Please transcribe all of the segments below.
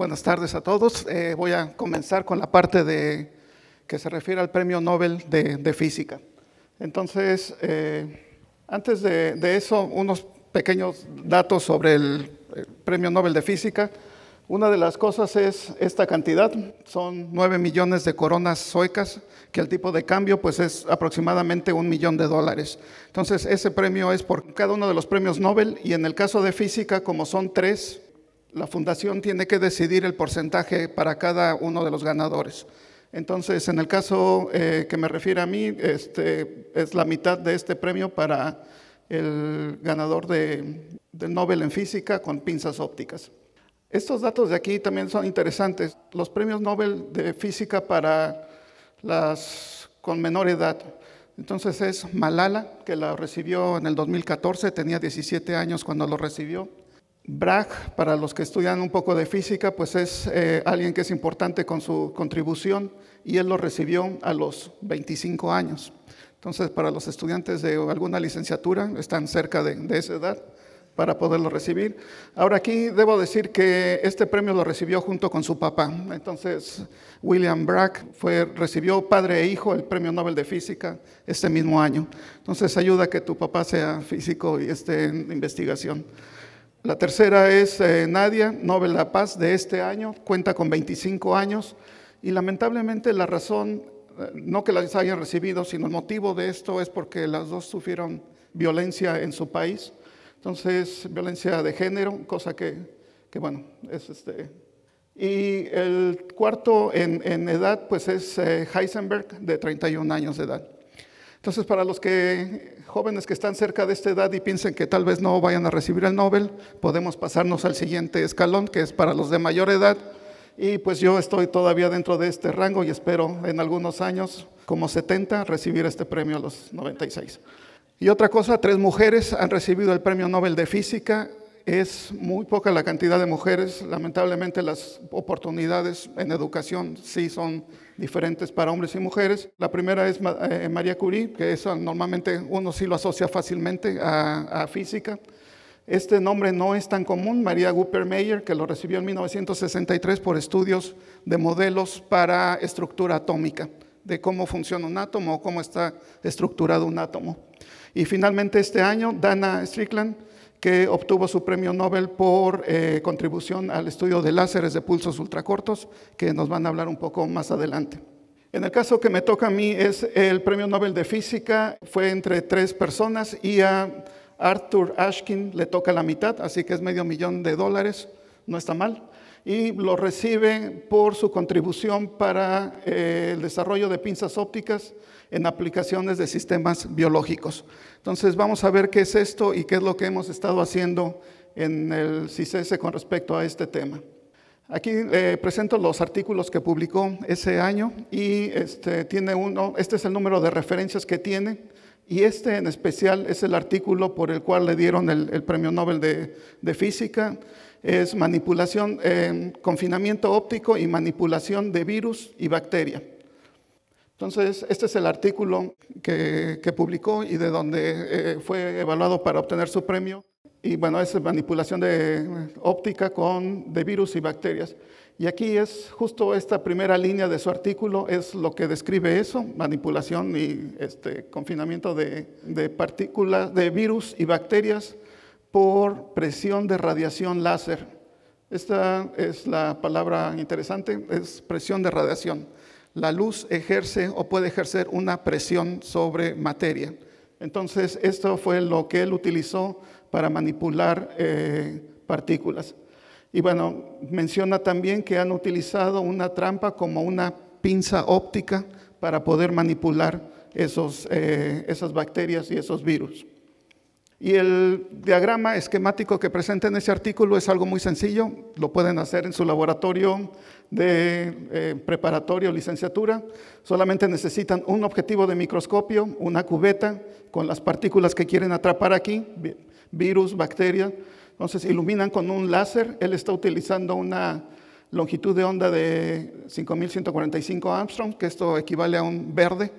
Buenas tardes a todos. Eh, voy a comenzar con la parte de, que se refiere al Premio Nobel de, Física. Entonces, eh, antes de, eso, unos pequeños datos sobre el, Premio Nobel de Física. Una de las cosas es esta cantidad, son 9 millones de coronas suecas, que el tipo de cambio pues es aproximadamente un millón de dólares. Entonces, ese premio es por cada uno de los premios Nobel y en el caso de física, como son tres, la fundación tiene que decidir el porcentaje para cada uno de los ganadores. Entonces, en el caso eh, que me refiero a mí, este, es la mitad de este premio para el ganador de, del Nobel en Física con pinzas ópticas. Estos datos de aquí también son interesantes. Los premios Nobel de Física para las con menor edad. Entonces es Malala, que la recibió en el 2014, tenía 17 años cuando lo recibió. Bragg, para los que estudian un poco de física, pues es eh, alguien que es importante con su contribución y él lo recibió a los 25 años. Entonces, para los estudiantes de alguna licenciatura, están cerca de, esa edad para poderlo recibir. Ahora aquí debo decir que este premio lo recibió junto con su papá. Entonces, William Bragg fue, recibió padre e hijo el Premio Nobel de Física este mismo año. Entonces, ayuda a que tu papá sea físico y esté en investigación. La tercera es eh, Nadia, Nobel de la Paz de este año, cuenta con 25 años y lamentablemente la razón, eh, no que las hayan recibido, sino el motivo de esto es porque las dos sufrieron violencia en su país. Entonces, violencia de género, cosa que, que bueno, es este. Y el cuarto en, edad, pues es eh, Heisenberg, de 31 años de edad. Entonces, para los que, jóvenes que están cerca de esta edad y piensen que tal vez no vayan a recibir el Nobel, podemos pasarnos al siguiente escalón, que es para los de mayor edad. Y pues yo estoy todavía dentro de este rango y espero en algunos años, como 70, recibir este premio a los 96. Y otra cosa, tres mujeres han recibido el premio Nobel de Física. Es muy poca la cantidad de mujeres. Lamentablemente las oportunidades en educación sí son diferentes para hombres y mujeres. La primera es eh, María Curie, que eso normalmente uno sí lo asocia fácilmente a, física. Este nombre no es tan común, María Cooper Mayer, que lo recibió en 1963 por estudios de modelos para estructura atómica, de cómo funciona un átomo o cómo está estructurado un átomo. Y finalmente este año, Dana Strickland, que obtuvo su premio Nobel por eh, contribución al estudio de láseres de pulsos ultracortos, que nos van a hablar un poco más adelante. En el caso que me toca a mí es el premio Nobel de Física, fue entre tres personas y a Arthur Ashkin le toca la mitad, así que es medio millón de dólares, no está mal y lo recibe por su contribución para eh, el desarrollo de pinzas ópticas en aplicaciones de sistemas biológicos. Entonces vamos a ver qué es esto y qué es lo que hemos estado haciendo en el CICES con respecto a este tema. Aquí eh, presento los artículos que publicó ese año y este, tiene uno, este es el número de referencias que tiene y este en especial es el artículo por el cual le dieron el, el premio Nobel de, de Física es manipulación, eh, confinamiento óptico y manipulación de virus y bacteria. Entonces, este es el artículo que, publicó y de donde eh, fue evaluado para obtener su premio. Y bueno, es manipulación de óptica con, de virus y bacterias. Y aquí es justo esta primera línea de su artículo, es lo que describe eso, manipulación y este, confinamiento de partículas, de virus y bacterias por presión de radiación láser. Esta es la palabra interesante, es presión de radiación. La luz ejerce o puede ejercer una presión sobre materia. Entonces, esto fue lo que él utilizó para manipular eh, partículas. Y bueno, menciona también que han utilizado una trampa como una pinza óptica para poder manipular esos, eh, esas bacterias y esos virus. Y el diagrama esquemático que presenta en ese artículo es algo muy sencillo, lo pueden hacer en su laboratorio de eh, preparatorio o licenciatura. Solamente necesitan un objetivo de microscopio, una cubeta con las partículas que quieren atrapar aquí, virus, bacteria. Entonces iluminan con un láser, él está utilizando una longitud de onda de 5145 Armstrong, que esto equivale a un verde,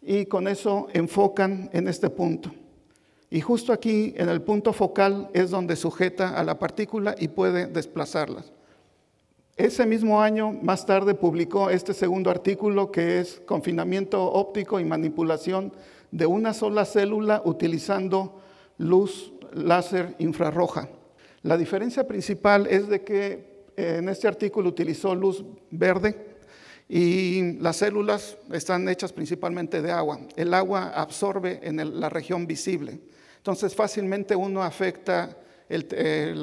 y con eso enfocan en este punto. Y justo aquí, en el punto focal, es donde sujeta a la partícula y puede desplazarlas. Ese mismo año, más tarde, publicó este segundo artículo que es Confinamiento óptico y manipulación de una sola célula utilizando luz láser infrarroja. La diferencia principal es de que eh, en este artículo utilizó luz verde y las células están hechas principalmente de agua. El agua absorbe en la región visible. Entonces fácilmente uno afecta eh,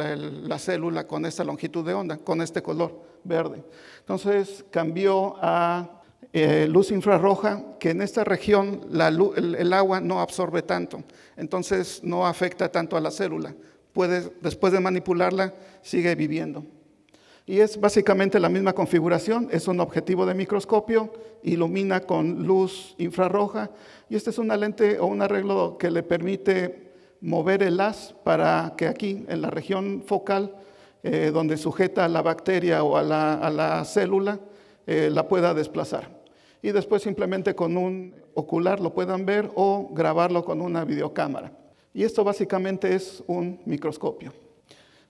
la, célula con esta longitud de onda, con este color verde. Entonces cambió a eh, luz infrarroja, que en esta región el, agua no absorbe tanto, entonces no afecta tanto a la célula. después de manipularla, sigue viviendo. Y es básicamente la misma configuración, es un objetivo de microscopio, ilumina con luz infrarroja y esta es una lente o un arreglo que le permite mover el haz para que aquí, en la región focal, eh, donde sujeta a la bacteria o a la, célula, eh, la pueda desplazar. Y después simplemente con un ocular lo puedan ver o grabarlo con una videocámara. Y esto básicamente es un microscopio.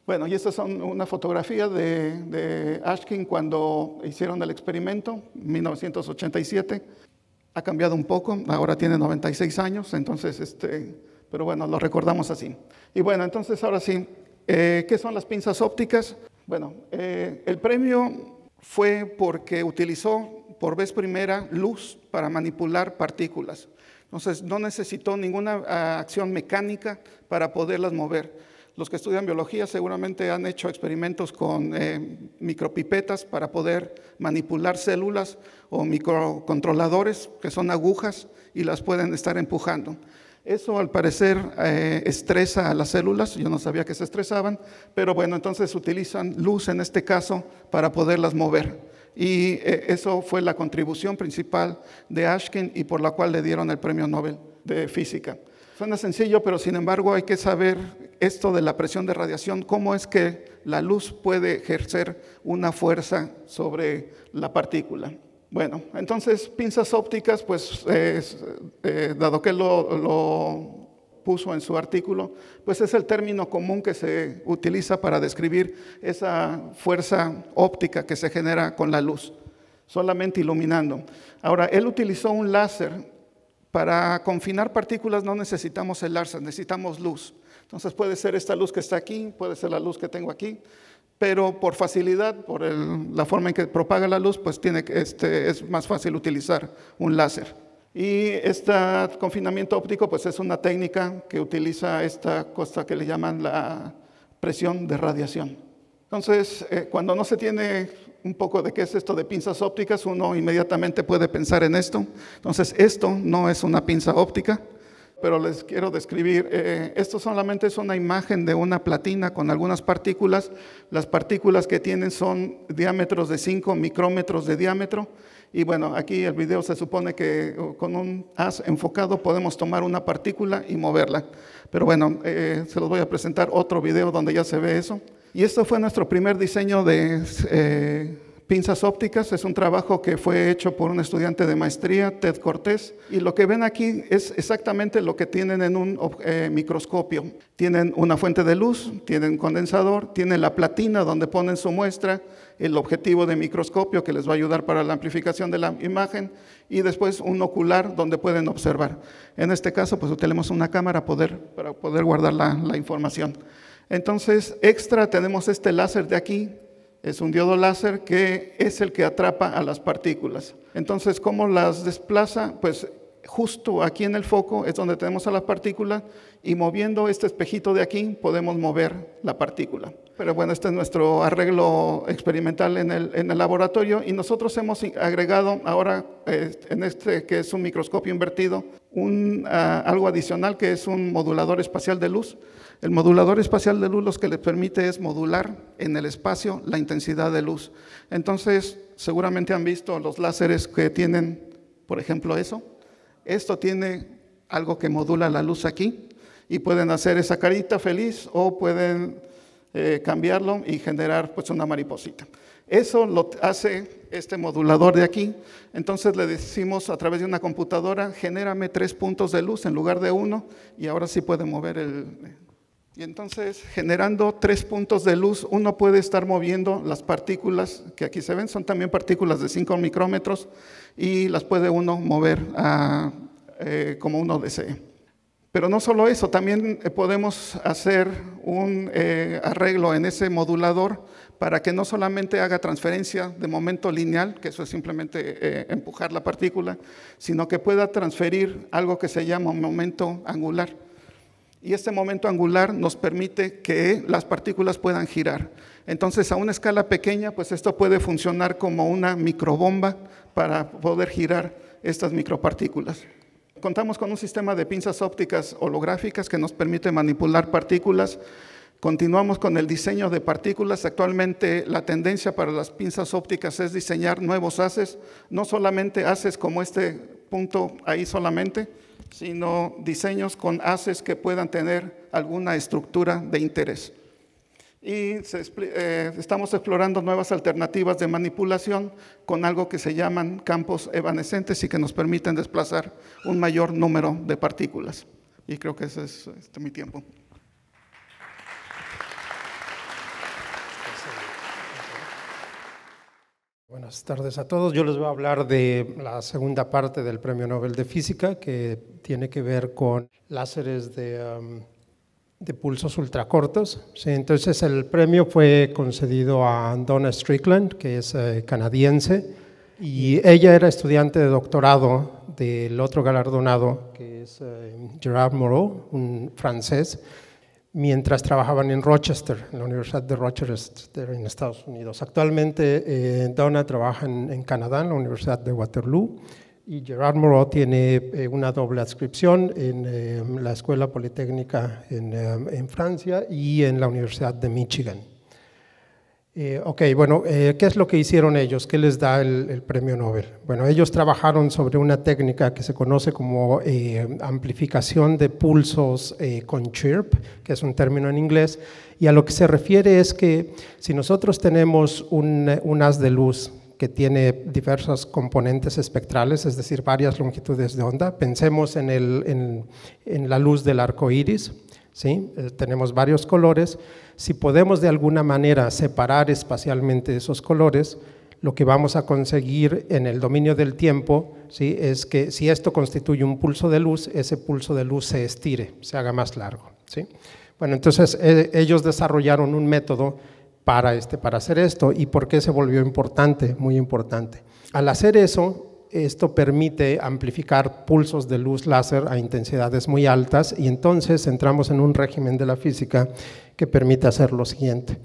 Bueno, y esta es una fotografía de, de Ashkin cuando hicieron el experimento, 1987. Ha cambiado un poco, ahora tiene 96 años, entonces este, pero bueno, lo recordamos así. Y bueno, entonces ahora sí, eh, ¿qué son las pinzas ópticas? Bueno, eh, el premio fue porque utilizó por vez primera luz para manipular partículas. Entonces, no necesitó ninguna ah, acción mecánica para poderlas mover. Los que estudian biología seguramente han hecho experimentos con eh, micropipetas para poder manipular células o microcontroladores, que son agujas, y las pueden estar empujando. Eso al parecer eh, estresa a las células, yo no sabía que se estresaban, pero bueno, entonces utilizan luz en este caso para poderlas mover. Y eh, eso fue la contribución principal de Ashkin y por la cual le dieron el premio Nobel de Física. Suena sencillo, pero sin embargo hay que saber esto de la presión de radiación, cómo es que la luz puede ejercer una fuerza sobre la partícula. Bueno, entonces pinzas ópticas, pues eh, dado que lo, lo, puso en su artículo, pues es el término común que se utiliza para describir esa fuerza óptica que se genera con la luz, solamente iluminando. Ahora, él utilizó un láser. Para confinar partículas no necesitamos el láser, necesitamos luz. Entonces puede ser esta luz que está aquí, puede ser la luz que tengo aquí, pero por facilidad, por la forma en que propaga la luz, pues tiene, este, es más fácil utilizar un láser. Y este confinamiento óptico pues es una técnica que utiliza esta cosa que le llaman la presión de radiación. Entonces, eh, cuando no se tiene un poco de qué es esto de pinzas ópticas, uno inmediatamente puede pensar en esto. Entonces, esto no es una pinza óptica, pero les quiero describir. Eh, esto solamente es una imagen de una platina con algunas partículas. Las partículas que tienen son diámetros de 5 micrómetros de diámetro. Y bueno, aquí el video se supone que con un haz enfocado podemos tomar una partícula y moverla. Pero bueno, eh, se los voy a presentar otro video donde ya se ve eso. Y esto fue nuestro primer diseño de eh, Pinzas ópticas es un trabajo que fue hecho por un estudiante de maestría, Ted Cortés, y lo que ven aquí es exactamente lo que tienen en un eh, microscopio. Tienen una fuente de luz, tienen un condensador, tienen la platina donde ponen su muestra, el objetivo de microscopio que les va a ayudar para la amplificación de la imagen y después un ocular donde pueden observar. En este caso, pues tenemos una cámara poder, para poder guardar la, la información. Entonces, extra tenemos este láser de aquí es un diodo láser que es el que atrapa a las partículas. Entonces, ¿cómo las desplaza? Pues justo aquí en el foco es donde tenemos a las partículas y moviendo este espejito de aquí podemos mover la partícula. Pero bueno, este es nuestro arreglo experimental en el, laboratorio y nosotros hemos agregado ahora eh, en este que es un microscopio invertido ah, algo adicional que es un modulador espacial de luz el modulador espacial de luz lo que le permite es modular en el espacio la intensidad de luz. Entonces, seguramente han visto los láseres que tienen, por ejemplo, eso. Esto tiene algo que modula la luz aquí y pueden hacer esa carita feliz o pueden eh, cambiarlo y generar pues una mariposita. Eso lo hace este modulador de aquí. Entonces le decimos a través de una computadora, genérame tres puntos de luz en lugar de uno y ahora sí puede mover el, y entonces, generando tres puntos de luz, uno puede estar moviendo las partículas que aquí se ven, son también partículas de 5 micrómetros, y las puede uno mover eh, como uno desee. Pero no solo eso, también eh, podemos hacer un eh, arreglo en ese modulador para que no solamente haga transferencia de momento lineal, que eso es simplemente empujar la partícula, sino que pueda transferir algo que se llama momento angular y este momento angular nos permite que las partículas puedan girar. Entonces, a una escala pequeña, pues esto puede funcionar como una microbomba para poder girar estas micropartículas. Contamos con un sistema de pinzas ópticas holográficas que nos permite manipular partículas. Continuamos con el diseño de partículas. Actualmente la tendencia para las pinzas ópticas es diseñar nuevos haces, no solamente haces como este punto ahí solamente, sino diseños con haces que puedan tener alguna estructura de interés. Y eh, estamos explorando nuevas alternativas de manipulación con algo que se llaman campos evanescentes y que nos permiten desplazar un mayor número de partículas. Y creo que ese es este, mi tiempo. Buenas tardes a todos. Yo les voy a hablar de la segunda parte del Premio Nobel de Física, que tiene que ver con láseres de, um, de pulsos ultracortos. entonces, el premio fue concedido a Donna Strickland, que es eh, canadiense, y ella era estudiante de doctorado del otro galardonado, que es eh, Gerard Moreau, un francés mientras trabajaban en Rochester, en la Universidad de Rochester en Estados Unidos. Actualmente eh, Donna trabaja en, Canadá, en la Universidad de Waterloo, y Gerard Moreau tiene eh, una doble adscripción en eh, la Escuela Politécnica en Francia y en la Universidad de Michigan. Eh, ok, bueno, eh, ¿qué es lo que hicieron ellos? ¿Qué les da el, premio Nobel? Bueno, ellos trabajaron sobre una técnica que se conoce como eh, amplificación de pulsos con chirp, que es un término en inglés, y a lo que se refiere es que si nosotros tenemos un, haz de luz que tiene diversas componentes espectrales, es decir, varias longitudes de onda, pensemos en, en la luz del arco iris, eh, tenemos varios colores. Si podemos de alguna manera separar espacialmente esos colores, lo que vamos a conseguir en el dominio del tiempo es que si esto constituye un pulso de luz, ese pulso de luz se estire, se haga más largo. Bueno, entonces eh, ellos desarrollaron un método para, este, para hacer esto y por qué se volvió importante, muy importante. Al hacer eso, esto permite amplificar pulsos de luz láser a intensidades muy altas y entonces entramos en un régimen de la física que permite hacer lo siguiente.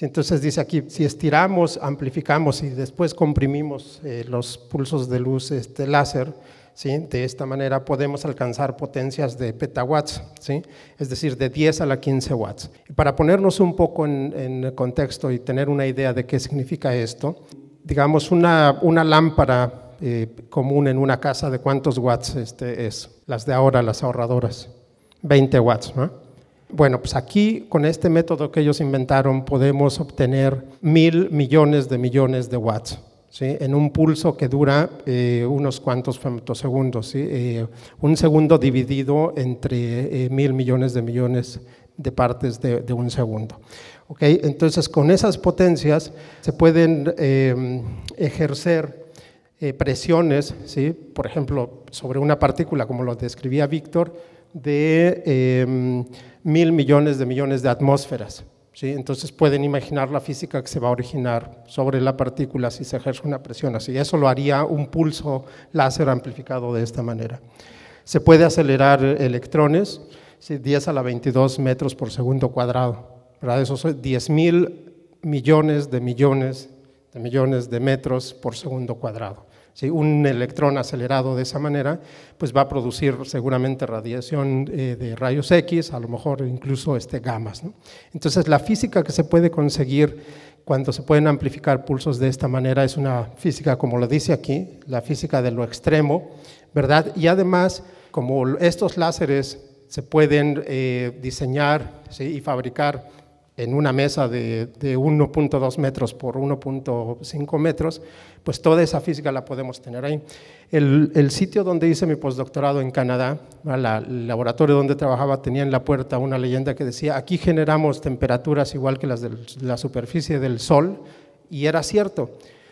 Entonces dice aquí, si estiramos, amplificamos y después comprimimos eh, los pulsos de luz este, láser, ¿sí? de esta manera podemos alcanzar potencias de petawatts, ¿sí? es decir, de 10 a la 15 watts. para ponernos un poco en, el contexto y tener una idea de qué significa esto, digamos una, una lámpara eh, común en una casa de cuántos watts este es, las de ahora, las ahorradoras, 20 watts. Bueno, pues aquí con este método que ellos inventaron podemos obtener mil millones de millones de watts. en un pulso que dura eh, unos cuantos femtosegundos, ¿sí? Eh, un segundo dividido entre mil millones de millones de partes de, un segundo. ¿Okay? Entonces, con esas potencias se pueden ejercer eh, presiones, ¿sí? por ejemplo, sobre una partícula, como lo describía Víctor, de em, mil millones de millones de atmósferas. ¿sí? Entonces pueden imaginar la física que se va a originar sobre la partícula si se ejerce una presión así. Eso lo haría un pulso láser amplificado de esta manera. Se puede acelerar electrones, ¿sí? 10 a la 22 metros por segundo cuadrado. ¿verdad? Esos son 10 mil millones de millones millones de metros por segundo cuadrado. Si un electrón acelerado de esa manera, pues va a producir seguramente radiación eh, de rayos X, a lo mejor incluso este, gamas. Entonces, la física que se puede conseguir cuando se pueden amplificar pulsos de esta manera es una física, como lo dice aquí, la física de lo extremo, ¿verdad? Y además, como estos láseres se pueden eh, diseñar y fabricar en una mesa de, 1.2 metros por 1.5 metros, pues toda esa física la podemos tener ahí. El, sitio donde hice mi postdoctorado en Canadá, el laboratorio donde trabajaba tenía en la puerta una leyenda que decía, aquí generamos temperaturas igual que las de la superficie del Sol, y era cierto.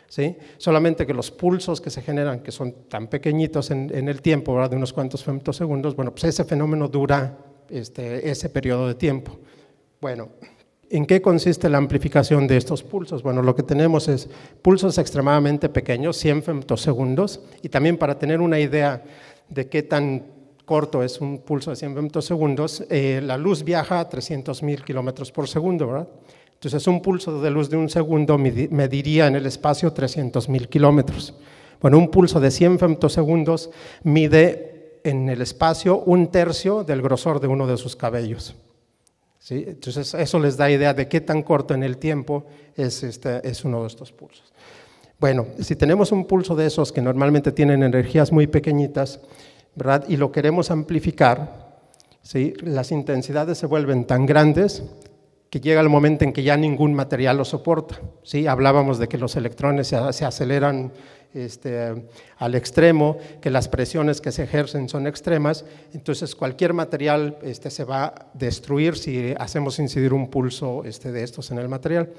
¿Sí? Solamente que los pulsos que se generan, que son tan pequeñitos en, el tiempo, ¿verdad? de unos cuantos femtosegundos, bueno, pues ese fenómeno dura este, ese periodo de tiempo. Bueno, ¿En qué consiste la amplificación de estos pulsos? Bueno, lo que tenemos es pulsos extremadamente pequeños, 100 femtosegundos, y también para tener una idea de qué tan corto es un pulso de 100 femtosegundos, eh, la luz viaja a 300.000 kilómetros por segundo, ¿verdad? Entonces un pulso de luz de un segundo mediría en el espacio 300.000 kilómetros. Bueno, un pulso de 100 femtosegundos mide en el espacio un tercio del grosor de uno de sus cabellos. Entonces eso les da idea de qué tan corto en el tiempo este, es, uno de estos pulsos. Bueno, si tenemos un pulso de esos que normalmente tienen energías muy pequeñitas, ¿verdad? Y lo queremos amplificar, ¿sí? las intensidades se vuelven tan grandes que llega el momento en que ya ningún material lo soporta. ¿sí? Hablábamos de que los electrones se, aceleran este, al extremo, que las presiones que se ejercen son extremas, entonces cualquier material este, se va a destruir si hacemos incidir un pulso este, de estos en el material.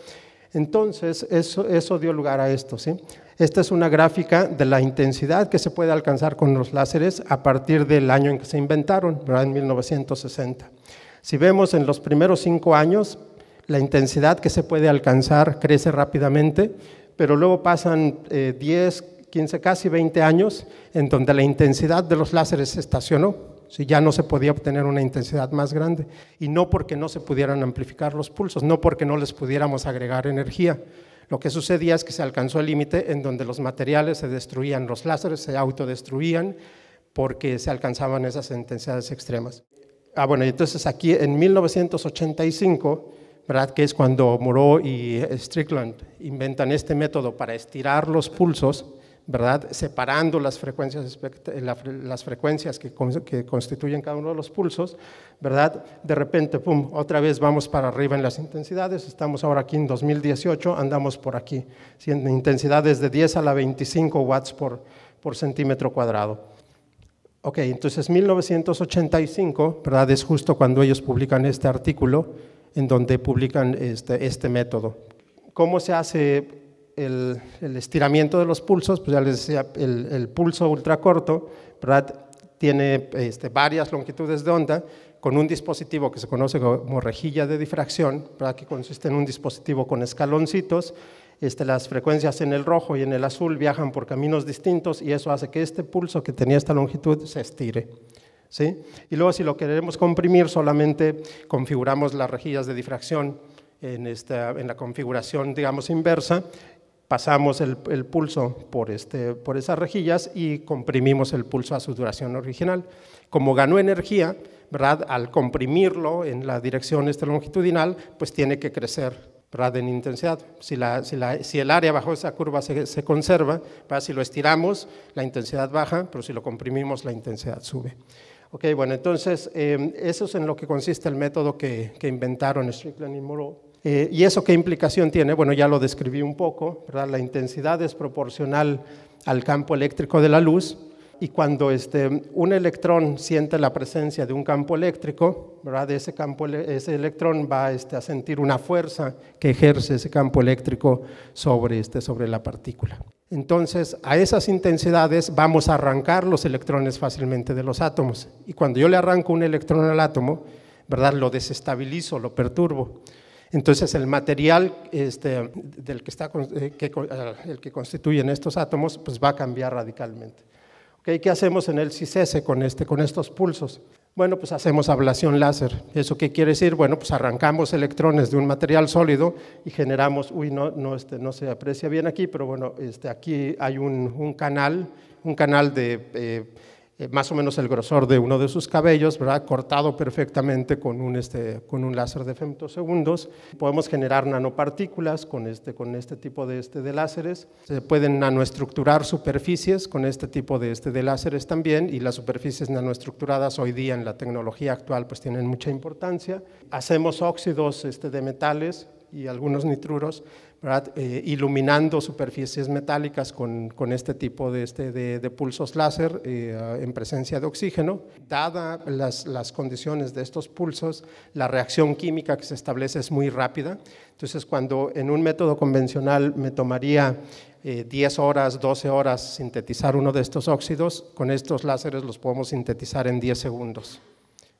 Entonces, eso, dio lugar a esto. ¿sí? Esta es una gráfica de la intensidad que se puede alcanzar con los láseres a partir del año en que se inventaron, en 1960. Si vemos en los primeros cinco años, la intensidad que se puede alcanzar crece rápidamente, pero luego pasan 10, eh, 15, casi 20 años en donde la intensidad de los láseres se estacionó. Si ya no se podía obtener una intensidad más grande, y no porque no se pudieran amplificar los pulsos, no porque no les pudiéramos agregar energía. Lo que sucedía es que se alcanzó el límite en donde los materiales se destruían, los láseres se autodestruían porque se alcanzaban esas intensidades extremas. Ah, bueno, entonces aquí en 1985, ¿verdad? Que es cuando Moreau y Strickland inventan este método para estirar los pulsos, ¿verdad? Separando las frecuencias, las frecuencias que, constituyen cada uno de los pulsos, ¿verdad? De repente, pum, otra vez vamos para arriba en las intensidades, estamos ahora aquí en 2018, andamos por aquí, siendo intensidades de 10 a la 25 watts por centímetro cuadrado. Ok, entonces 1985, ¿verdad? Es justo cuando ellos publican este artículo en donde publican este, este método. ¿Cómo se hace el, estiramiento de los pulsos? Pues ya les decía, el, el pulso ultracorto, ¿verdad? Tiene este, varias longitudes de onda con un dispositivo que se conoce como rejilla de difracción, ¿verdad? que consiste en un dispositivo con escaloncitos este, las frecuencias en el rojo y en el azul viajan por caminos distintos y eso hace que este pulso que tenía esta longitud se estire. Y luego si lo queremos comprimir solamente configuramos las rejillas de difracción en, en la configuración digamos inversa, pasamos el, pulso por, este, por esas rejillas y comprimimos el pulso a su duración original. Como ganó energía, ¿verdad? al comprimirlo en la dirección este longitudinal, pues tiene que crecer en intensidad. Si, la, si, la, si, el área bajo esa curva se, se conserva, si lo estiramos, la intensidad baja, pero si lo comprimimos, la intensidad sube. Ok, bueno, entonces eh, eso es en lo que consiste el método que, que inventaron Strickland y Moreau. Eh, ¿Y eso qué implicación tiene? Bueno, ya lo describí un poco, La intensidad es proporcional al campo eléctrico de la luz y cuando este, un electrón siente la presencia de un campo eléctrico, ¿verdad? Ese, campo, ese electrón va este, a sentir una fuerza que ejerce ese campo eléctrico sobre, este, sobre la partícula. Entonces, a esas intensidades vamos a arrancar los electrones fácilmente de los átomos. Y cuando yo le arranco un electrón al átomo, ¿verdad? Lo desestabilizo, lo perturbo. Entonces el material este, del que está, eh, el que constituyen estos átomos pues va a cambiar radicalmente. ¿Qué hacemos en el CISS este, con, estos pulsos? Bueno, pues hacemos ablación láser. ¿Eso qué quiere decir? Bueno, pues arrancamos electrones de un material sólido y generamos, uy, no, no, este, no se aprecia bien aquí, pero bueno, este, aquí hay un, canal, un canal de... Eh, eh, más o menos el grosor de uno de sus cabellos, ¿verdad? cortado perfectamente con un, este, con un láser de femtosegundos. Podemos generar nanopartículas con este, con este tipo de, este, de láseres. Se pueden nanoestructurar superficies con este tipo de, este, de láseres también y las superficies nanoestructuradas hoy día en la tecnología actual pues tienen mucha importancia. Hacemos óxidos este, de metales y algunos nitruros eh, iluminando superficies metálicas con, este tipo de, este, pulsos láser eh, en presencia de oxígeno. Dadas las, condiciones de estos pulsos, la reacción química que se establece es muy rápida. Entonces, cuando en un método convencional me tomaría 10 eh, horas, 12 horas sintetizar uno de estos óxidos, con estos láseres los podemos sintetizar en 10 segundos,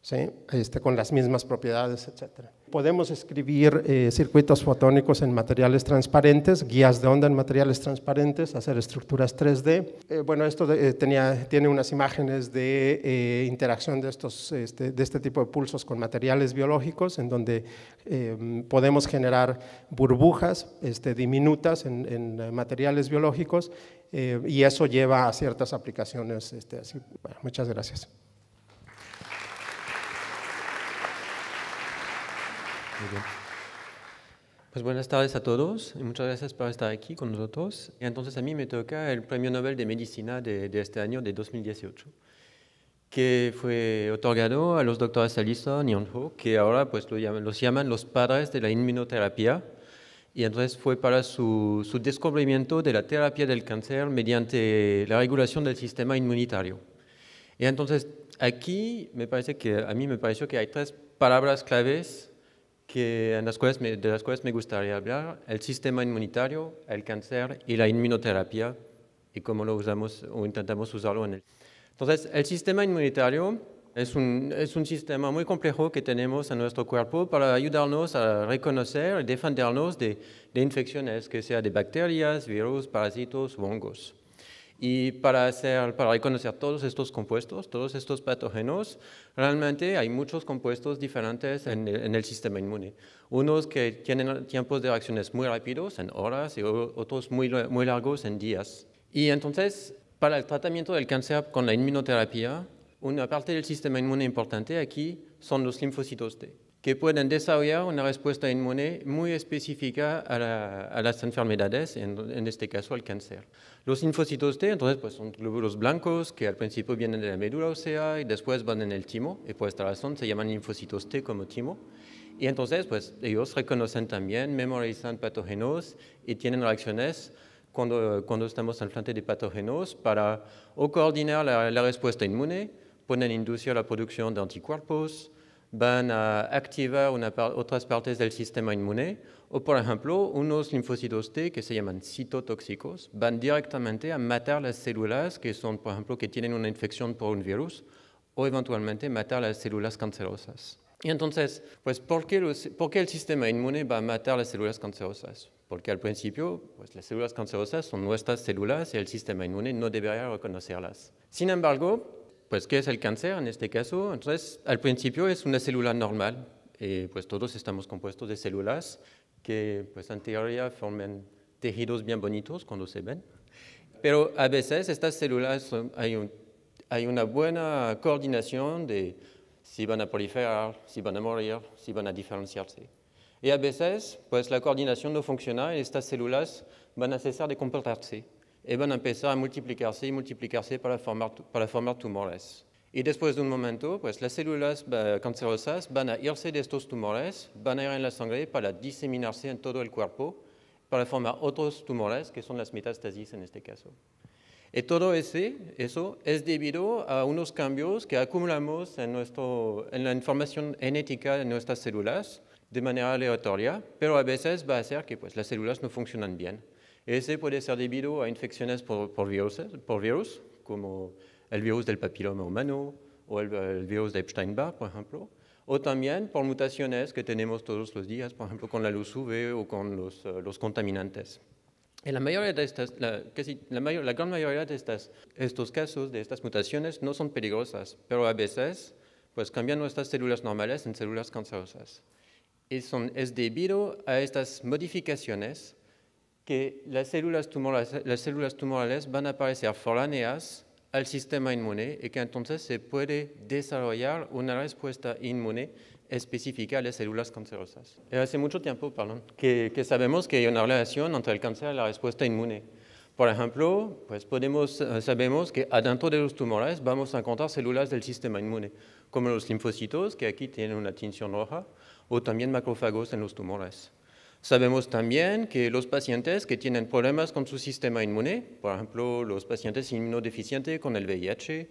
¿sí? Este, con las mismas propiedades, etcétera podemos escribir eh, circuitos fotónicos en materiales transparentes, guías de onda en materiales transparentes, hacer estructuras 3D. Eh, bueno, esto eh, tenía, tiene unas imágenes de interacción de, estos, este, de este tipo de pulsos con materiales biológicos, en donde em, podemos generar burbujas este, diminutas en, materiales biológicos y eso lleva a ciertas aplicaciones. Este, muchas gracias. Pues buenas tardes a todos y muchas gracias por estar aquí con nosotros. Y entonces a mí me toca el Premio Nobel de Medicina de, este año, de 2018, que fue otorgado a los doctores Allison y Ho, que ahora pues llaman, los llaman los padres de la inmunoterapia. Y entonces fue para su, su descubrimiento de la terapia del cáncer mediante la regulación del sistema inmunitario. Y entonces aquí me parece que a mí me pareció que hay tres palabras claves que en las cuales me, de las cuales me gustaría hablar, el sistema inmunitario, el cáncer y la inmunoterapia y cómo lo usamos o intentamos usarlo en él. Entonces, el sistema inmunitario es un, es un sistema muy complejo que tenemos en nuestro cuerpo para ayudarnos a reconocer y defendernos de, de infecciones, que sea de bacterias, virus, parásitos o hongos. Y para, reconocer todos estos compuestos, todos estos patógenos, realmente hay muchos compuestos diferentes en el, sistema inmune. Unos que tienen tiempos de reacciones muy rápidos, en horas, y otros muy, largos, en días. Y entonces, para el tratamiento del cáncer con la inmunoterapia, una parte del sistema inmune importante aquí son los linfocitos T, que pueden desarrollar una respuesta inmune muy específica a, las enfermedades, en, en, este caso al cáncer. Los linfocitos T, entonces, pues, son glóbulos blancos que al principio vienen de la médula ósea y después van en el timo, y por esta razón se llaman linfocitos T como timo. Y entonces, pues, ellos reconocen también, memorizan patógenos y tienen reacciones cuando, estamos al frente de patógenos para o coordinar la, la respuesta inmune, pueden inducir la producción de anticuerpos, van a euh, activar otras partes del sistema inmune o, por ejemplo, unos linfocitos T que se llaman citotóxicos van directamente a matar las células que son, por ejemplo, que tienen una infección por un virus o eventualmente matar las células cancerosas. Y entonces, pues, ¿por qué, el sistema inmune va a matar las células cancerosas? Porque al principio, pues, las células cancerosas son nuestras células y el sistema inmune no debería reconocerlas. Sin embargo, pues, ¿qué es el cáncer en este caso? Entonces, al principio es una célula normal, y eh, pues todos estamos compuestos de células que, pues, en teoría forman tejidos bien bonitos cuando se ven, pero a veces estas células hay, hay una buena coordinación de si van a proliferar, si van a morir, si van a diferenciarse. Y a veces, pues la coordinación no funciona y estas células van a cesar de comportarse y eh, van a empezar a multiplicarse y multiplicarse para formar, tumores. Y después de un momento, pues las células eh, cancerosas van a irse de estos tumores, van a ir en la sangre para diseminarse en todo el cuerpo, para formar otros tumores, que son las metástasis en este caso. Y todo eso es debido a unos cambios que acumulamos en, nuestro, en la información genética de nuestras células de manera aleatoria, pero a veces va a hacer que pues, las células no funcionan bien. Ese puede ser debido a infecciones por, virus, por virus, como el virus del papiloma humano o el, virus de Epstein-Barr, por ejemplo, o también por mutaciones que tenemos todos los días, por ejemplo, con la luz UV o con los, contaminantes. la, mayoría de estas, la, gran mayoría de estos casos, de estas mutaciones, no son peligrosas, pero a veces pues, cambian nuestras células normales en células cancerosas. Y es debido a estas modificaciones que las células, tumorales, tumorales van a aparecer foráneas al sistema inmune y que entonces se puede desarrollar una respuesta inmune específica a las células cancerosas. Eh, hace mucho tiempo, perdón, que, sabemos que hay una relación entre el cáncer y la respuesta inmune. Por ejemplo, pues podemos, eh, sabemos que adentro de los tumores vamos a encontrar células del sistema inmune, como los linfocitos, que aquí tienen una tinción roja, o también macrófagos en los tumores. Sabemos también que los pacientes que tienen problemas con su sistema inmune, por ejemplo, los pacientes inmunodeficientes con el VIH,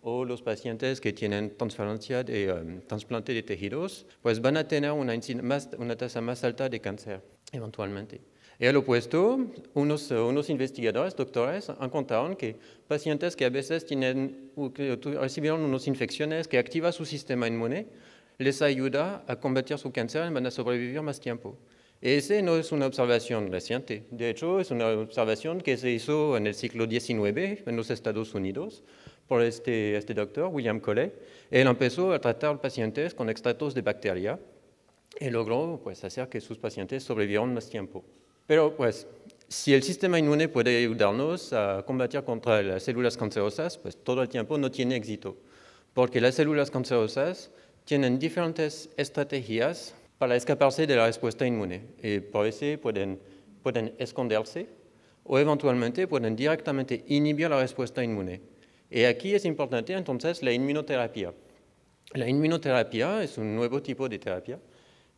o los pacientes que tienen transferencia de eh, trasplante de tejidos, pues van a tener una, más, alta de cáncer, eventualmente. Y al opuesto, unos, unos investigadores, doctores, contado que pacientes que a veces tienen, que recibieron unas infecciones que activan su sistema inmune, les ayuda a combatir su cáncer y van a sobrevivir más tiempo. Esa no es una observación reciente, de hecho es una observación que se hizo en el siglo XIX en los Estados Unidos por este, este doctor, William Collet. Él empezó a tratar pacientes con extractos de bacteria y logró pues, hacer que sus pacientes sobrevivieran más tiempo. Pero pues si el sistema inmune puede ayudarnos a combatir contra las células cancerosas, pues todo el tiempo no tiene éxito, porque las células cancerosas tienen diferentes estrategias para escaparse de la respuesta inmune y por eso pueden, pueden ou éventuellement, eventualmente pueden directement inhibir la respuesta inmune. Y eh, aquí es importante entonces la immunothérapie. La inmunoterapia es un nouveau tipo de terapia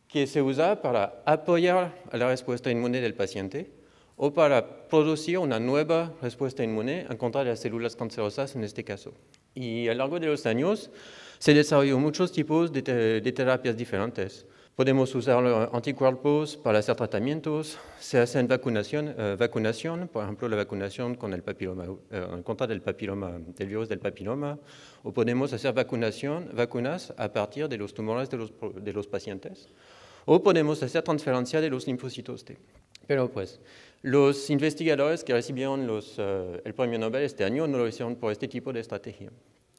qui se usa para apoyar la respuesta inmune del paciente ou para producir una nueva respuesta inmune en contra de las células cancerosas en este caso. Y a lo largo de los años se desarrollaron muchos tipos de, de terapias diferentes. Podemos usar anticuerpos para hacer tratamientos, se hacen vacunación, eh, vacunación, por ejemplo, la vacunación con el papiloma, eh, contra el papiloma, del virus del papiloma, o podemos hacer vacunación, vacunas a partir de los tumores de los, de los pacientes, o podemos hacer transferencia de los linfocitos T. Pero pues, los investigadores que recibieron los, eh, el premio Nobel este año no lo hicieron por este tipo de estrategia.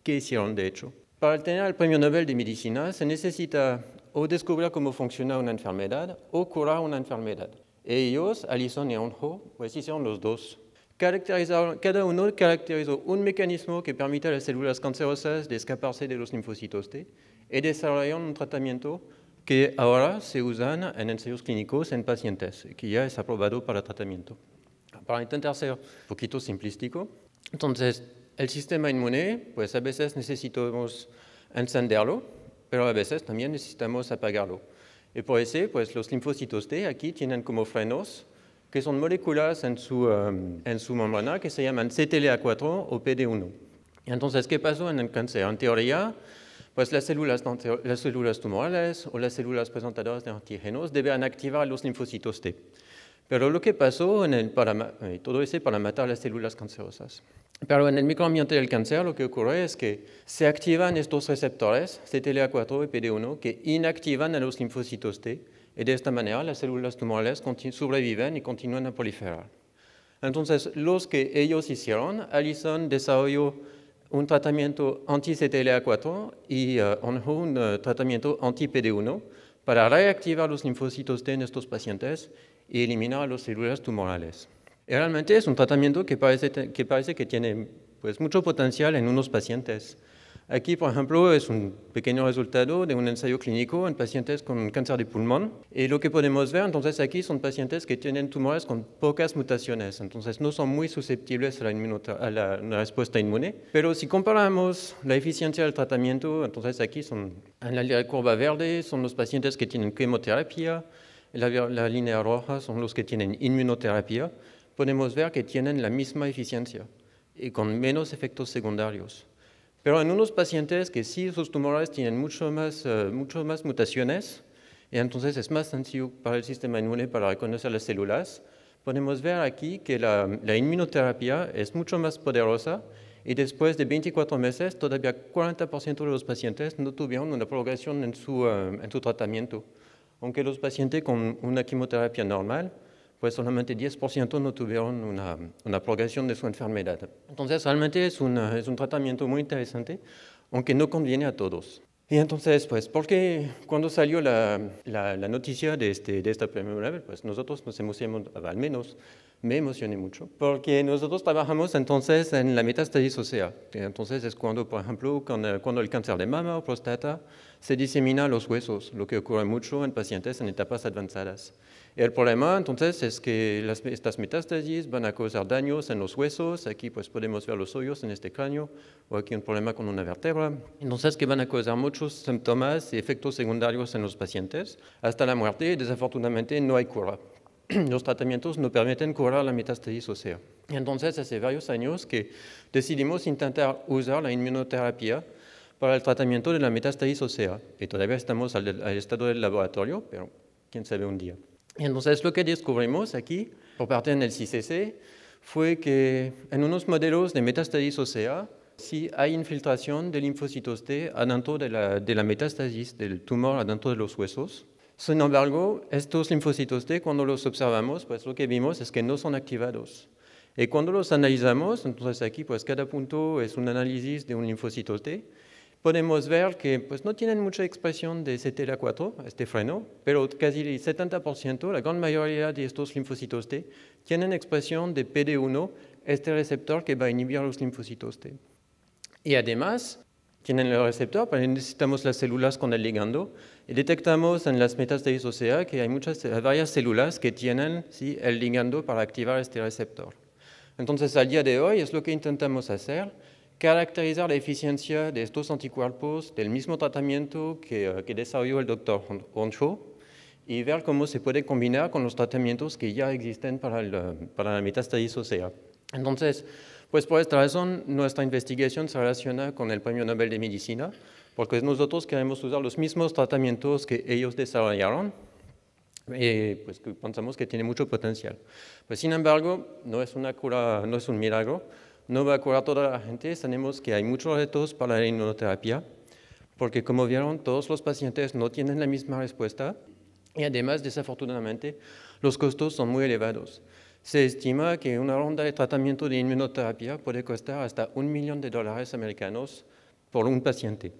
¿Qué hicieron, de hecho? Para obtener el premio Nobel de Medicina se necesita o descubrir cómo funciona una enfermedad o curar una enfermedad. Ellos, Alison y Anjo, pues hicieron los dos. Caracterizaron, cada uno caracterizó un mecanismo que permite a las células cancerosas de escaparse de los linfocitos T y desarrollaron un tratamiento que ahora se usa en ensayos clínicos en pacientes, que ya es aprobado para tratamiento. Para intentar ser un poquito simplístico, entonces el sistema inmune, pues a veces necesitamos encenderlo pero a veces también necesitamos apagarlo. Y por eso, pues los linfocitos T aquí tienen como frenos, que son moléculas en su, um, euh, en su membrana que se llaman CTLA4 o PD1. Entonces, ¿qué pasó en el cáncer? En teoría, pues las células, las células tumorales o las células presentadoras de antígenos deben activar los linfocitos T. Pero lo que pasó en el, para, eh, todo eso para matar las células cancerosas. Pero en el microambiente del cáncer lo que ocurre es que se activan estos receptores, CTLA4 y PD1, que inactivan a los linfocitos T, y de esta manera las células tumorales sobreviven y continúan a proliferar. Entonces, los que ellos hicieron, Allison desarrolló un tratamiento anti-CTLA4 y un eh, eh, tratamiento anti-PD1 para reactivar los linfocitos T en estos pacientes y eliminar las células tumorales. Y realmente es un tratamiento que parece que, parece tiene pues, mucho potencial en unos pacientes. Aquí, por ejemplo, es un pequeño resultado de un ensayo clínico en pacientes con cáncer de pulmón. Y lo que podemos ver, entonces, aquí son pacientes que tienen tumores con pocas mutaciones, entonces no son muy susceptibles a la, très susceptibles respuesta inmune. Pero si comparamos la eficiencia del tratamiento, entonces aquí son, en la, courbe curva verde son los pacientes que tienen quimioterapia, la, la línea roja son los que tienen inmunoterapia. podemos ver que tienen la misma eficiencia y con menos efectos secundarios. Pero en unos pacientes que sí, sus tumores tienen mucho más, eh, mucho más mutaciones, y entonces es más sencillo para el sistema inmune para reconocer las células, podemos ver aquí que la, la inmunoterapia es mucho más poderosa y después de 24 meses, todavía 40% de los pacientes no tuvieron una progresión en su, eh, en su tratamiento. Aunque los pacientes con una quimioterapia normal, pues solamente 10% no tuvieron una, una, progresión de su enfermedad. Entonces realmente es, es un tratamiento muy interesante, aunque no conviene a todos. Y entonces, pues, ¿por qué cuando salió la, la, noticia de, este, de esta primera pues nosotros nos emocionamos al menos me emocioné mucho, porque nosotros trabajamos entonces en la metástasis ósea. Entonces es cuando, por ejemplo, cuando el cáncer de mama o próstata se disemina a los huesos, lo que ocurre mucho en pacientes en etapas avanzadas. El problema entonces es que estas metástasis van a causar daños en los huesos, aquí pues podemos ver los hoyos en este cráneo, o aquí un problema con una vértebra, entonces que van a causar muchos síntomas y efectos secundarios en los pacientes, hasta la muerte, y desafortunadamente no hay cura. traitements nous permettent de curar la metástasis ósea. Entonces, hace varios años que decidimos intentar usar la inmunoterapia pour le traitement de la metástasis ósea. Y todavía estamos al, al estado del laboratorio, pero quién sabe un día. Entonces, ce que nous descubrimos aquí, por parte del CCC, c'est que en unos modelos de metástasis ósea, si hay infiltración de linfocitos T adentro de la, de la metástasis del tumor adentro de los huesos, Sin embargo, estos linfocitos T, cuando los observamos, pues lo que vimos es que no son activados. Y cuando los analizamos, entonces aquí pues cada punto es un análisis de un linfocito T, podemos ver que pues, no tienen mucha expresión de CTLA4, este freno, pero casi el 70%, la gran mayoría de estos linfocitos T, tienen expresión de PD1, este receptor que va a inhibir los linfocitos T. Y además, tienen el receptor, necesitamos las células con el ligando. Y detectamos en las metástasis de que hay muchas, varias células que tienen ¿sí? el ligando para activar este receptor. Entonces, al día de hoy es lo que intentamos hacer, caracterizar la eficiencia de estos anticuerpos del mismo tratamiento que, que desarrolló el doctor Honcho y ver cómo se puede combinar con los tratamientos que ya existen para, para la metástasis ósea. Entonces, pues por esta razón nuestra investigación se relaciona con el Premio Nobel de Medicina, porque nosotros queremos usar los mismos tratamientos que ellos desarrollaron, y eh, pues pensamos que tiene mucho potencial. Pues sin embargo, no es una cura, no es un milagro, no va a curar a toda la gente, sabemos que hay muchos retos para la inmunoterapia, porque como vieron, todos los pacientes no tienen la misma respuesta y además, desafortunadamente, los costos son muy elevados. Se estima que una ronda de tratamiento de inmunoterapia puede costar hasta un millón de dólares americanos por un paciente.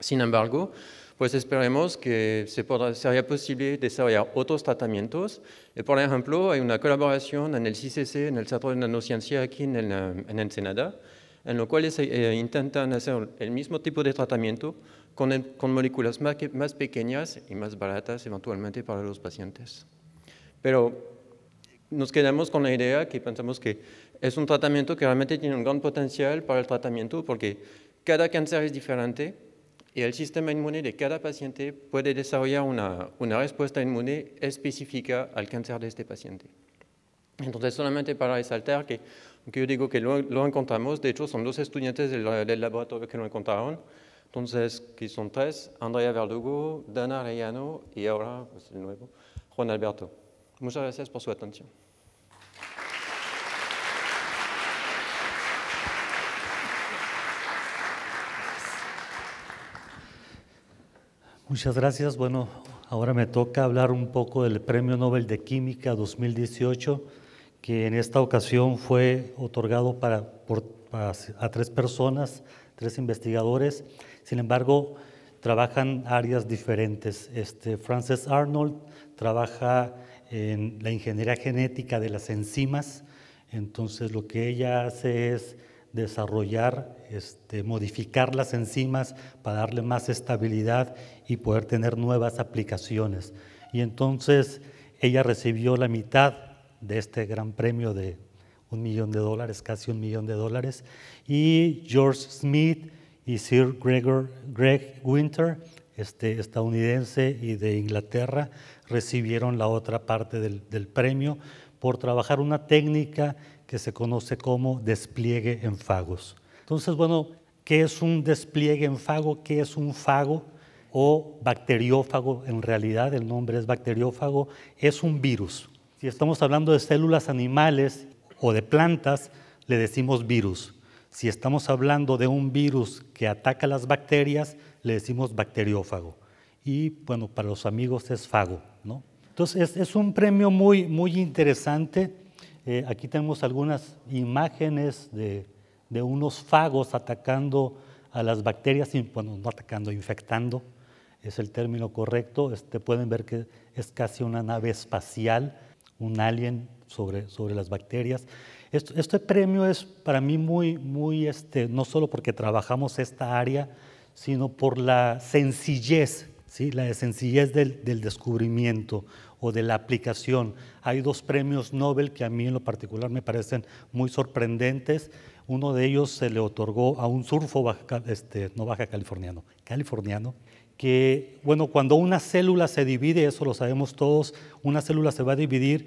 Sin embargo, pues esperemos que se sería posible desarrollar otros tratamientos. Eh, por ejemplo, hay una colaboración en el CCC, en el Centro de Nanociencia aquí en, el, en Ensenada, en lo cual se, eh, intentan hacer el mismo tipo de tratamiento con, moléculas más, más pequeñas y más baratas eventualmente para los pacientes. Pero Nous quedamos avec la idea que pensons que c'est un traitement qui a vraiment un grand potentiel pour le traitement, parce que chaque cancer est différent et le système immunitaire de chaque paciente peut développer une réponse immunitaire inmune específica al cancer de ce paciente. Donc, solamente pour resaltar que, que je digo que nous lo, encontramos, de hecho, sont dos estudiantes del, del, laboratorio que lo Donc, entonces, que sont tres, Andrea Verdugo, Dana Arellano et ahora, c'est el nouveau, Juan Alberto. Muchas gracias pour votre attention. Muchas gracias. Bueno, ahora me toca hablar un poco del Premio Nobel de Química 2018, que en esta ocasión fue otorgado para, por, a tres personas, tres investigadores. Sin embargo, trabajan áreas diferentes. Este, Frances Arnold trabaja en la ingeniería genética de las enzimas, entonces lo que ella hace es desarrollar, este, modificar las enzimas para darle más estabilidad y poder tener nuevas aplicaciones. Y entonces ella recibió la mitad de este gran premio de un millón de dólares, casi un millón de dólares, y George Smith y Sir Gregor, Greg Winter, este, estadounidense y de Inglaterra, recibieron la otra parte del, del premio por trabajar una técnica que se conoce como despliegue en fagos. Entonces, bueno, ¿qué es un despliegue en fago? ¿Qué es un fago? o bacteriófago, en realidad el nombre es bacteriófago, es un virus. Si estamos hablando de células animales o de plantas, le decimos virus. Si estamos hablando de un virus que ataca las bacterias, le decimos bacteriófago. Y bueno, para los amigos es fago. ¿no? Entonces es, un premio muy, muy interesante eh, aquí tenemos algunas imágenes de, unos fagos atacando a las bacterias, bueno, no atacando, infectando, es el término correcto. Este, pueden ver que es casi una nave espacial, un alien sobre, sobre las bacterias. este premio es para mí muy, muy, este, no solo porque trabajamos esta área, sino por la sencillez la sencillez del, descubrimiento o de la aplicación. Hay dos premios Nobel que a mí en lo particular me parecen muy sorprendentes. Uno de ellos se le otorgó a un surfo este, no baja californiano, californiano, que, bueno, cuando una célula se divide, eso lo sabemos todos, una célula se va a dividir,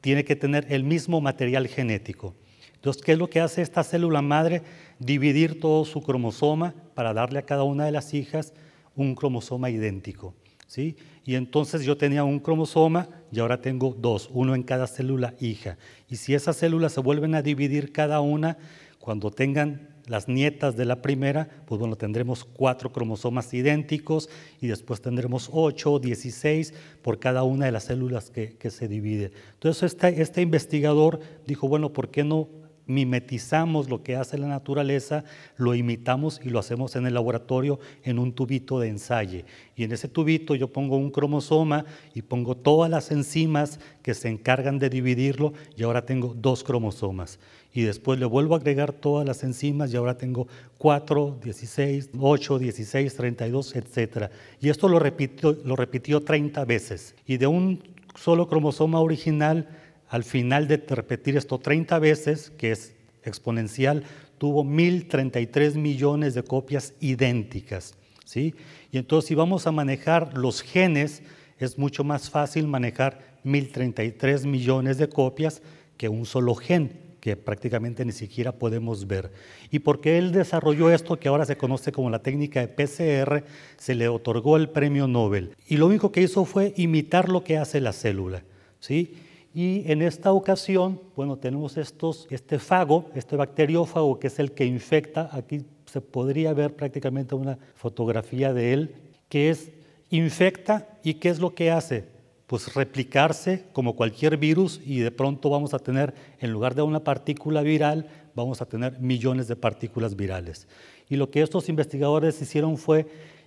tiene que tener el mismo material genético. Entonces, ¿qué es lo que hace esta célula madre? Dividir todo su cromosoma para darle a cada una de las hijas un cromosoma idéntico. ¿sí? Y entonces yo tenía un cromosoma y ahora tengo dos, uno en cada célula hija. Y si esas células se vuelven a dividir cada una, cuando tengan las nietas de la primera, pues bueno, tendremos cuatro cromosomas idénticos y después tendremos ocho, dieciséis por cada una de las células que, se divide. Entonces este, este investigador dijo, bueno, ¿por qué no mimetizamos lo que hace la naturaleza, lo imitamos y lo hacemos en el laboratorio en un tubito de ensayo. Y en ese tubito yo pongo un cromosoma y pongo todas las enzimas que se encargan de dividirlo y ahora tengo dos cromosomas. Y después le vuelvo a agregar todas las enzimas y ahora tengo 4, 16, 8, 16, 32, etcétera Y esto lo repitió, lo repitió 30 veces. Y de un solo cromosoma original al final de repetir esto 30 veces, que es exponencial, tuvo 1.033 millones de copias idénticas. ¿sí? Y entonces si vamos a manejar los genes, es mucho más fácil manejar 1.033 millones de copias que un solo gen, que prácticamente ni siquiera podemos ver. Y porque él desarrolló esto que ahora se conoce como la técnica de PCR, se le otorgó el premio Nobel. Y lo único que hizo fue imitar lo que hace la célula. ¿sí? Y en esta ocasión, bueno, tenemos este fago, este bacteriófago que es el que infecta, aquí se podría ver prácticamente una fotografía de él, que es infecta y ¿qué es lo que hace? Pues replicarse como cualquier virus y de pronto vamos a tener, en lugar de una partícula viral, vamos a tener millones de partículas virales. Y lo que estos investigadores hicieron fue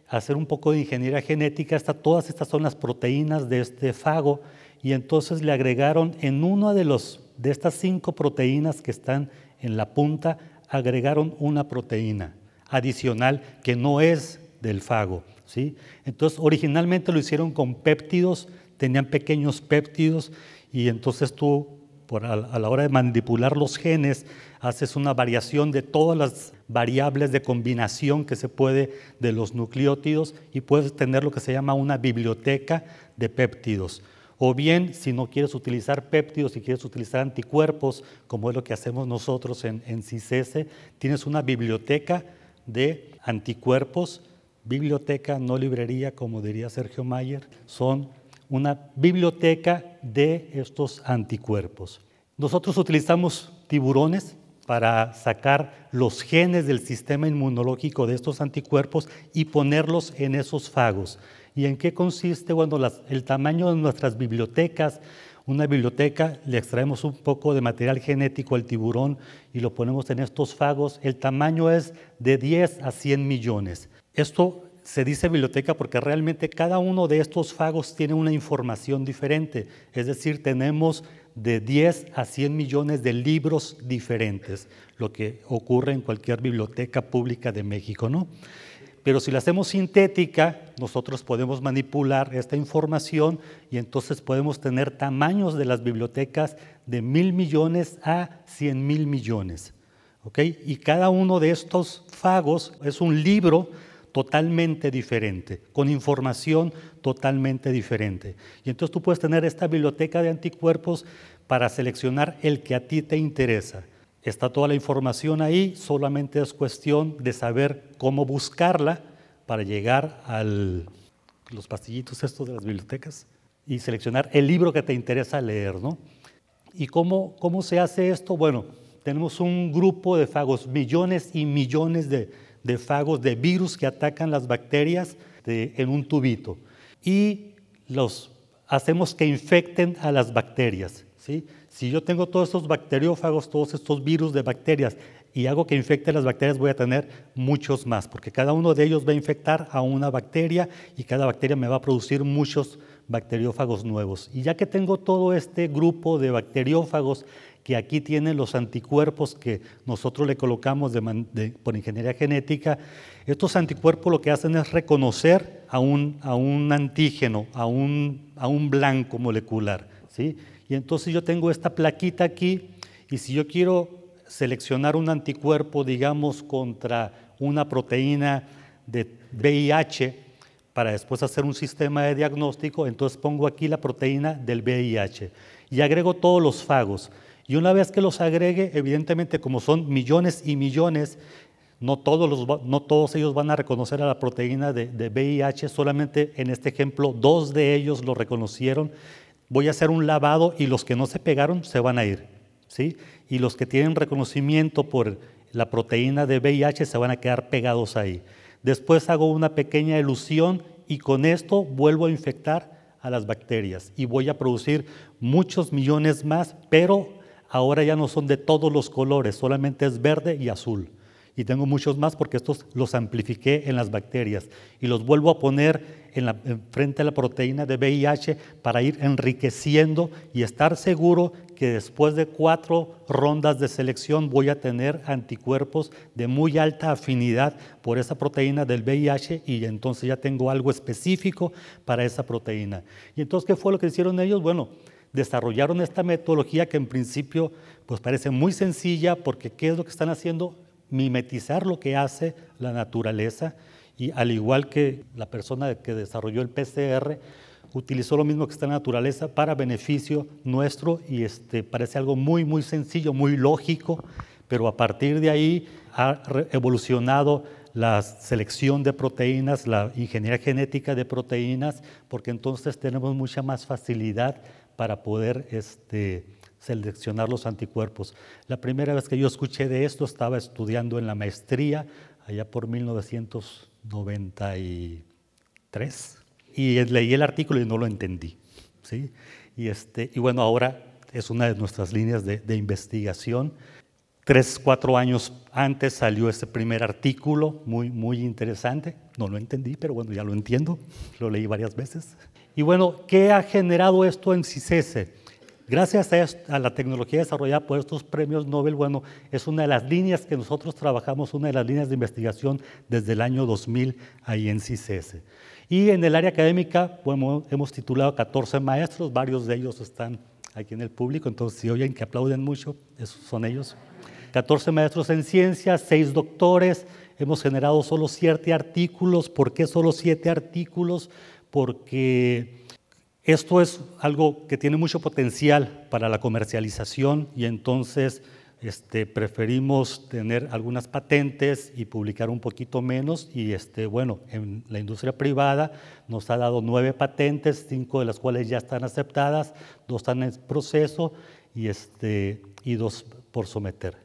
hacer un poco de ingeniería genética, todas estas son las proteínas de este fago, y entonces le agregaron en una de, los, de estas cinco proteínas que están en la punta, agregaron una proteína adicional que no es del fago. ¿sí? Entonces, originalmente lo hicieron con péptidos, tenían pequeños péptidos y entonces tú a, la hora de manipular los genes haces una variación de todas las variables de combinación que se puede de los nucleótidos y puedes tener lo que se llama una biblioteca de péptidos. O bien, si no quieres utilizar péptidos, si quieres utilizar anticuerpos, como es lo que hacemos nosotros en, en e, tienes una biblioteca de anticuerpos, biblioteca, no librería, como diría Sergio Mayer, son una biblioteca de estos anticuerpos. Nosotros utilizamos tiburones para sacar los genes del sistema inmunológico de estos anticuerpos y ponerlos en esos fagos y en qué consiste, cuando el tamaño de nuestras bibliotecas. Una biblioteca, le extraemos un poco de material genético al tiburón y lo ponemos en estos fagos. El tamaño es de 10 a 100 millones. Esto se dice biblioteca porque realmente cada uno de estos fagos tiene una información diferente. Es decir, tenemos de 10 a 100 millones de libros diferentes, lo que ocurre en cualquier biblioteca pública de México, ¿no? pero si la hacemos sintética, nosotros podemos manipular esta información y entonces podemos tener tamaños de las bibliotecas de mil millones a cien mil millones. Y cada uno de estos fagos es un libro totalmente diferente, con información totalmente diferente. Y entonces tú puedes tener esta biblioteca de anticuerpos para seleccionar el que a ti te interesa. Está toda la información ahí, solamente es cuestión de saber cómo buscarla para llegar a los pastillitos estos de las bibliotecas y seleccionar el libro que te interesa leer. ¿no? ¿Y cómo, se hace esto? Bueno, tenemos un grupo de fagos, millones y millones de, fagos de virus que atacan las bacterias en un tubito y los hacemos que infecten a las bacterias. ¿sí? Si yo tengo todos estos bacteriófagos, todos estos virus de bacterias y hago que infecte las bacterias, voy a tener muchos más, porque cada uno de ellos va a infectar a una bacteria y cada bacteria me va a producir muchos bacteriófagos nuevos. Y ya que tengo todo este grupo de bacteriófagos que aquí tienen los anticuerpos que nosotros le colocamos por ingeniería genética, estos anticuerpos lo que hacen es reconocer a un, antígeno, a un, a un blanco molecular. ¿sí? Y entonces yo tengo esta plaquita aquí y si yo quiero seleccionar un anticuerpo, digamos, contra una proteína de VIH para después hacer un sistema de diagnóstico, entonces pongo aquí la proteína del VIH y agrego todos los fagos. Y una vez que los agregue, evidentemente como son millones y millones, no todos, no todos ellos van a reconocer a la proteína de, de VIH, solamente en este ejemplo dos de ellos lo reconocieron voy a hacer un lavado y los que no se pegaron se van a ir. ¿sí? Y los que tienen reconocimiento por la proteína de VIH se van a quedar pegados ahí. Después hago una pequeña ilusión y con esto vuelvo a infectar a las bacterias y voy a producir muchos millones más, pero ahora ya no son de todos los colores, solamente es verde y azul y tengo muchos más porque estos los amplifiqué en las bacterias y los vuelvo a poner en frente a la proteína de VIH para ir enriqueciendo y estar seguro que después de cuatro rondas de selección voy a tener anticuerpos de muy alta afinidad por esa proteína del VIH y entonces ya tengo algo específico para esa proteína. Y entonces, ¿qué fue lo que hicieron ellos? Bueno, desarrollaron esta metodología que en principio pues parece muy sencilla porque ¿qué es lo que están haciendo? mimetizar lo que hace la naturaleza y al igual que la persona que desarrolló el PCR, utilizó lo mismo que está en la naturaleza para beneficio nuestro y este, parece algo muy, muy sencillo, muy lógico, pero a partir de ahí ha evolucionado la selección de proteínas, la ingeniería genética de proteínas, porque entonces tenemos mucha más facilidad para poder este, seleccionar los anticuerpos. La primera vez que yo escuché de esto estaba estudiando en la maestría allá por 1993 y leí el artículo y no lo entendí. ¿sí? Y, este, y bueno, ahora es una de nuestras líneas de, investigación. Tres, cuatro años antes salió ese primer artículo, muy, muy interesante. No lo entendí, pero bueno, ya lo entiendo. Lo leí varias veces. Y bueno, ¿qué ha generado esto en CICESE? Gracias a, la tecnología desarrollada por estos premios Nobel, bueno, es una de las líneas que nosotros trabajamos, una de las líneas de investigación desde el año 2000 ahí en CICS. E. Y en el área académica, bueno, hemos titulado 14 maestros, varios de ellos están aquí en el público, entonces si oyen que aplauden mucho, esos son ellos. 14 maestros en ciencias, 6 doctores, hemos generado solo 7 artículos. ¿Por qué solo 7 artículos? Porque esto es algo que tiene mucho potencial para la comercialización y entonces este, preferimos tener algunas patentes y publicar un poquito menos. Y este, bueno, en la industria privada nos ha dado nueve patentes, cinco de las cuales ya están aceptadas, dos están en proceso y, este, dos por someter.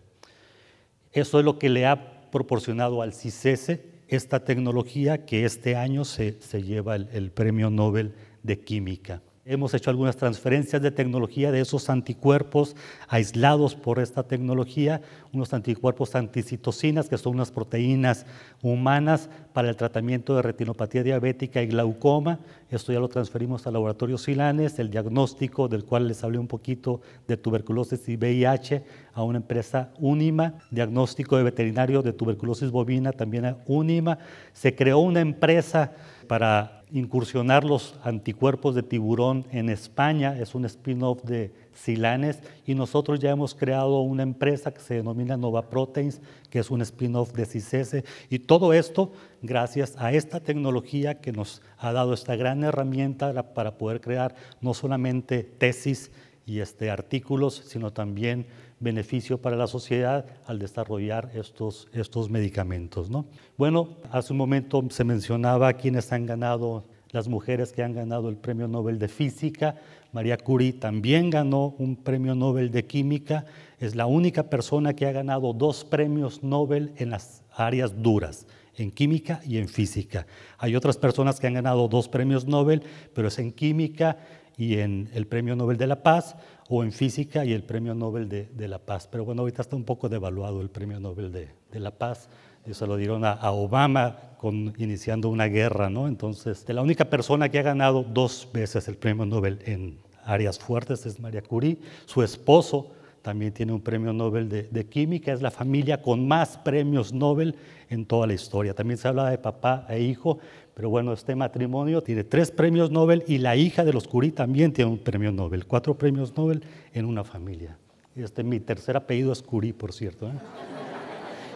Eso es lo que le ha proporcionado al CISESE esta tecnología que este año se, lleva el, el premio Nobel de química. Hemos hecho algunas transferencias de tecnología de esos anticuerpos aislados por esta tecnología, unos anticuerpos anticitocinas, que son unas proteínas humanas para el tratamiento de retinopatía diabética y glaucoma. Esto ya lo transferimos al laboratorio Silanes, el diagnóstico del cual les hablé un poquito de tuberculosis y VIH a una empresa Unima, diagnóstico de veterinario de tuberculosis bovina también a Unima. Se creó una empresa para incursionar los anticuerpos de tiburón en España, es un spin-off de Silanes, y nosotros ya hemos creado una empresa que se denomina Nova Proteins, que es un spin-off de CICESE, y todo esto gracias a esta tecnología que nos ha dado esta gran herramienta para poder crear no solamente tesis y este, artículos, sino también beneficio para la sociedad al desarrollar estos, estos medicamentos. Bueno, hace un momento se mencionaba quiénes han ganado, las mujeres que han ganado el Premio Nobel de Física. María Curie también ganó un Premio Nobel de Química. Es la única persona que ha ganado dos premios Nobel en las áreas duras en química y en física. Hay otras personas que han ganado dos premios Nobel, pero es en química y en el Premio Nobel de la Paz o en física y el Premio Nobel de, la Paz. Pero bueno, ahorita está un poco devaluado el Premio Nobel de, la Paz. eso se lo dieron a, Obama con, iniciando una guerra, ¿no? Entonces, la única persona que ha ganado dos veces el Premio Nobel en áreas fuertes es María Curie. Su esposo también tiene un Premio Nobel de, de Química. Es la familia con más premios Nobel en toda la historia. También se habla de papá e hijo, pero bueno, este matrimonio tiene tres premios Nobel y la hija de los Curie también tiene un premio Nobel, cuatro premios Nobel en una familia. Este, mi tercer apellido es Curie, por cierto. ¿eh?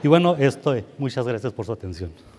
Y bueno, esto, eh, muchas gracias por su atención.